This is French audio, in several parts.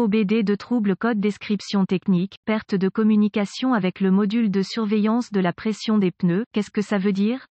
OBD de trouble code description technique, perte de communication avec le module de surveillance de la pression des pneus, qu'est-ce que ça veut dire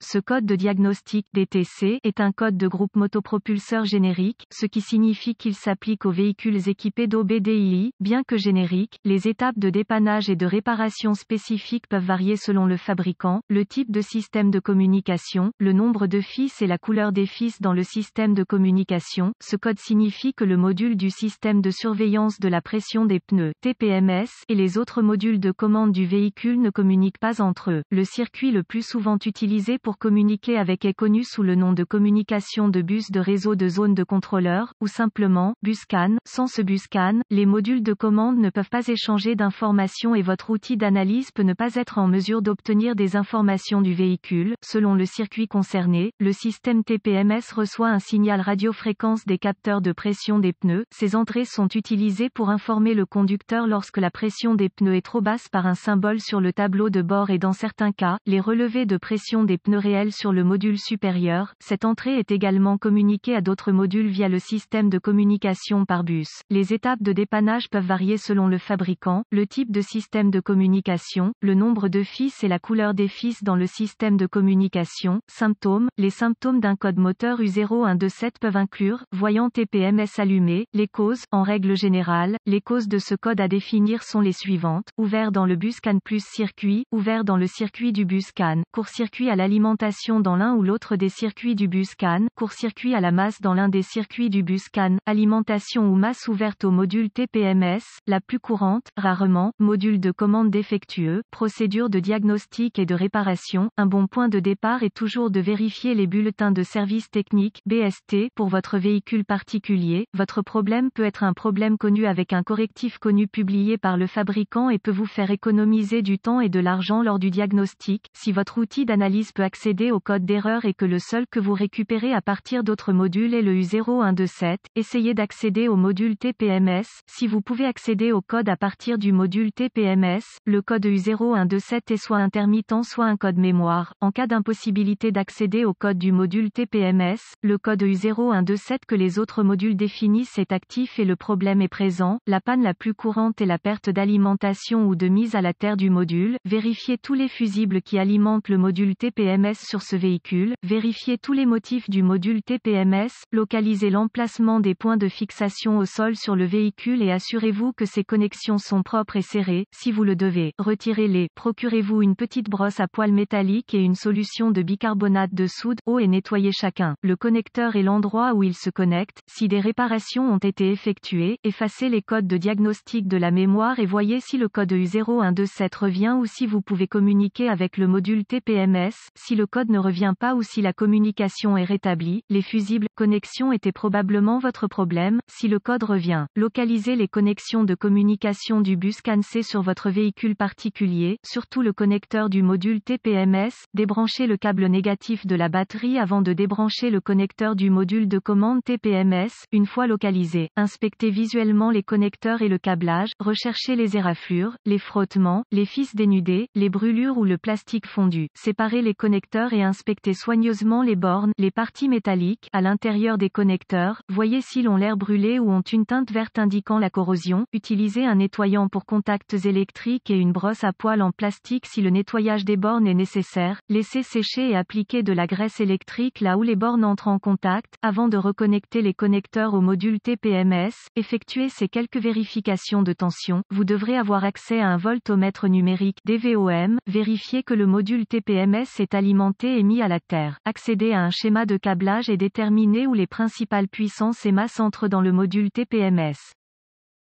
ce code de diagnostic DTC est un code de groupe motopropulseur générique, ce qui signifie qu'il s'applique aux véhicules équipés d'OBDII. Bien que générique, les étapes de dépannage et de réparation spécifiques peuvent varier selon le fabricant, le type de système de communication, le nombre de fils et la couleur des fils dans le système de communication. Ce code signifie que le module du système de surveillance de la pression des pneus TPMS et les autres modules de commande du véhicule ne communiquent pas entre eux. Le circuit le plus souvent utilisé pour communiquer avec est connu sous le nom de communication de bus de réseau de zone de contrôleur, ou simplement, buscan. Sans ce buscan, les modules de commande ne peuvent pas échanger d'informations et votre outil d'analyse peut ne pas être en mesure d'obtenir des informations du véhicule. Selon le circuit concerné, le système TPMS reçoit un signal radiofréquence des capteurs de pression des pneus. Ces entrées sont utilisées pour informer le conducteur lorsque la pression des pneus est trop basse par un symbole sur le tableau de bord et dans certains cas, les relevés de pression des pneus réel sur le module supérieur. Cette entrée est également communiquée à d'autres modules via le système de communication par bus. Les étapes de dépannage peuvent varier selon le fabricant, le type de système de communication, le nombre de fils et la couleur des fils dans le système de communication. Symptômes. Les symptômes d'un code moteur U0127 peuvent inclure, voyant TPMS allumé, les causes, en règle générale, les causes de ce code à définir sont les suivantes, ouvert dans le bus CAN plus circuit, ouvert dans le circuit du bus CAN, court-circuit à l'alimentation alimentation dans l'un ou l'autre des circuits du bus CAN, court-circuit à la masse dans l'un des circuits du bus CAN, alimentation ou masse ouverte au module TPMS, la plus courante, rarement, module de commande défectueux, procédure de diagnostic et de réparation, un bon point de départ est toujours de vérifier les bulletins de service technique, BST, pour votre véhicule particulier, votre problème peut être un problème connu avec un correctif connu publié par le fabricant et peut vous faire économiser du temps et de l'argent lors du diagnostic, si votre outil d'analyse peut accepter accéder au code d'erreur et que le seul que vous récupérez à partir d'autres modules est le U0127, essayez d'accéder au module TPMS. Si vous pouvez accéder au code à partir du module TPMS, le code U0127 est soit intermittent soit un code mémoire. En cas d'impossibilité d'accéder au code du module TPMS, le code U0127 que les autres modules définissent est actif et le problème est présent. La panne la plus courante est la perte d'alimentation ou de mise à la terre du module. Vérifiez tous les fusibles qui alimentent le module TPMS sur ce véhicule, vérifiez tous les motifs du module TPMS, localisez l'emplacement des points de fixation au sol sur le véhicule et assurez-vous que ces connexions sont propres et serrées, si vous le devez, retirez-les, procurez-vous une petite brosse à poils métalliques et une solution de bicarbonate de soude, eau et nettoyez chacun, le connecteur et l'endroit où il se connecte, si des réparations ont été effectuées, effacez les codes de diagnostic de la mémoire et voyez si le code U0127 revient ou si vous pouvez communiquer avec le module TPMS, si le code ne revient pas ou si la communication est rétablie, les fusibles, connexions étaient probablement votre problème, si le code revient, localisez les connexions de communication du bus CANC sur votre véhicule particulier, surtout le connecteur du module TPMS, débranchez le câble négatif de la batterie avant de débrancher le connecteur du module de commande TPMS, une fois localisé, inspectez visuellement les connecteurs et le câblage, recherchez les éraflures, les frottements, les fils dénudés, les brûlures ou le plastique fondu, séparez les connecteurs et inspectez soigneusement les bornes, les parties métalliques, à l'intérieur des connecteurs, voyez s'ils ont l'air brûlés ou ont une teinte verte indiquant la corrosion, utilisez un nettoyant pour contacts électriques et une brosse à poils en plastique si le nettoyage des bornes est nécessaire, laissez sécher et appliquez de la graisse électrique là où les bornes entrent en contact, avant de reconnecter les connecteurs au module TPMS, effectuez ces quelques vérifications de tension, vous devrez avoir accès à un voltomètre numérique DVOM, vérifiez que le module TPMS est aligné, alimenté et mis à la Terre. Accéder à un schéma de câblage et déterminer où les principales puissances et masses entrent dans le module TPMS.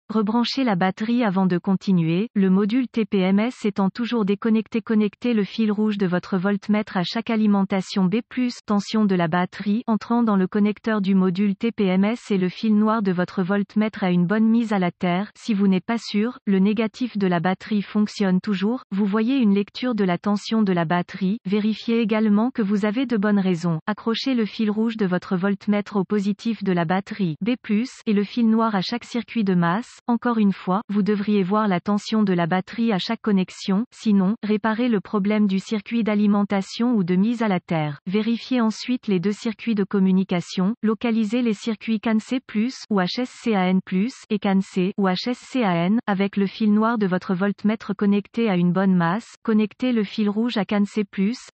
Rebrancher la batterie avant de continuer, le module TPMS étant toujours déconnecté. Connectez le fil rouge de votre voltmètre à chaque alimentation B+, tension de la batterie entrant dans le connecteur du module TPMS et le fil noir de votre voltmètre à une bonne mise à la terre. Si vous n'êtes pas sûr, le négatif de la batterie fonctionne toujours, vous voyez une lecture de la tension de la batterie, vérifiez également que vous avez de bonnes raisons. Accrochez le fil rouge de votre voltmètre au positif de la batterie B+, et le fil noir à chaque circuit de masse, encore une fois, vous devriez voir la tension de la batterie à chaque connexion, sinon, réparez le problème du circuit d'alimentation ou de mise à la terre. Vérifiez ensuite les deux circuits de communication, localisez les circuits CAN-C+, ou HSCAN+, et CAN-C, ou HSCAN, avec le fil noir de votre voltmètre connecté à une bonne masse, connectez le fil rouge à CAN-C+,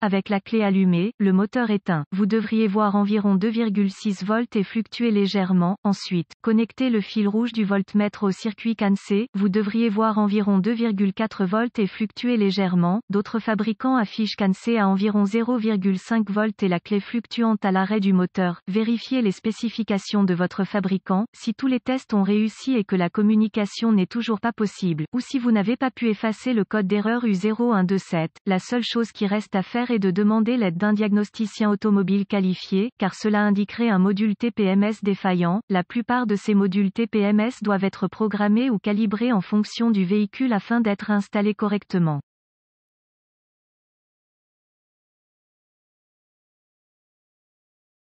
avec la clé allumée, le moteur éteint. Vous devriez voir environ 2,6 volts et fluctuer légèrement, ensuite, connectez le fil rouge du voltmètre au au circuit CAN-C, vous devriez voir environ 2,4 volts et fluctuer légèrement. D'autres fabricants affichent Cancé à environ 0,5 volts et la clé fluctuante à l'arrêt du moteur. Vérifiez les spécifications de votre fabricant, si tous les tests ont réussi et que la communication n'est toujours pas possible, ou si vous n'avez pas pu effacer le code d'erreur U0127, la seule chose qui reste à faire est de demander l'aide d'un diagnosticien automobile qualifié, car cela indiquerait un module TPMS défaillant. La plupart de ces modules TPMS doivent être Programmer ou calibré en fonction du véhicule afin d'être installé correctement.